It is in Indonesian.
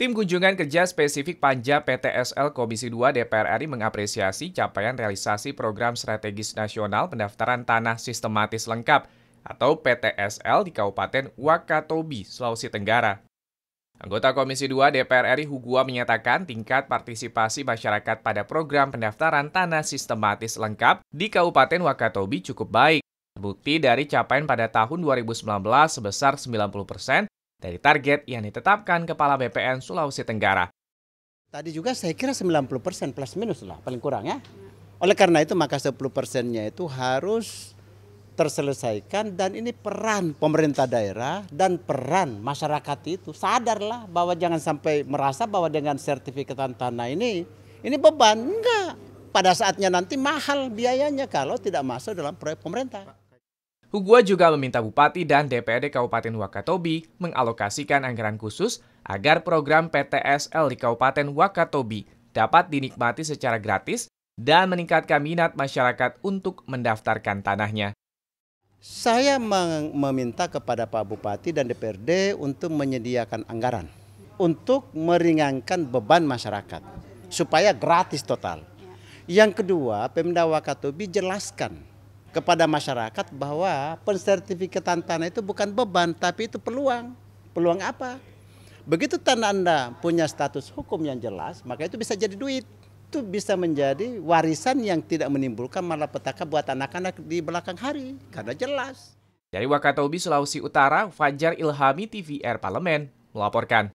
Tim kunjungan kerja spesifik Panja PTSL Komisi 2 DPR RI mengapresiasi capaian realisasi program strategis nasional pendaftaran tanah sistematis lengkap atau PTSL di Kabupaten Wakatobi, Sulawesi Tenggara. Anggota Komisi 2 DPR RI Hugua menyatakan tingkat partisipasi masyarakat pada program pendaftaran tanah sistematis lengkap di Kabupaten Wakatobi cukup baik. Bukti dari capaian pada tahun 2019 sebesar 90 persen dari target yang ditetapkan Kepala BPN Sulawesi Tenggara. Tadi juga saya kira 90 persen plus minus lah paling kurang ya. Oleh karena itu maka 10 persennya itu harus terselesaikan dan ini peran pemerintah daerah dan peran masyarakat itu sadarlah bahwa jangan sampai merasa bahwa dengan sertifikat tanah ini ini beban enggak pada saatnya nanti mahal biayanya kalau tidak masuk dalam proyek pemerintah. Hugua juga meminta Bupati dan DPRD Kabupaten Wakatobi mengalokasikan anggaran khusus agar program PTSL di Kabupaten Wakatobi dapat dinikmati secara gratis dan meningkatkan minat masyarakat untuk mendaftarkan tanahnya. Saya meminta kepada Pak Bupati dan DPRD untuk menyediakan anggaran untuk meringankan beban masyarakat supaya gratis total. Yang kedua, Pemda Wakatobi jelaskan kepada masyarakat bahwa pensertifikatan tanah itu bukan beban tapi itu peluang. Peluang apa? Begitu tanah Anda punya status hukum yang jelas, maka itu bisa jadi duit. Itu bisa menjadi warisan yang tidak menimbulkan malapetaka buat anak-anak di belakang hari karena jelas. Dari Wakatobi, Sulawesi Utara, Fajar Ilhami TVR Parlemen melaporkan.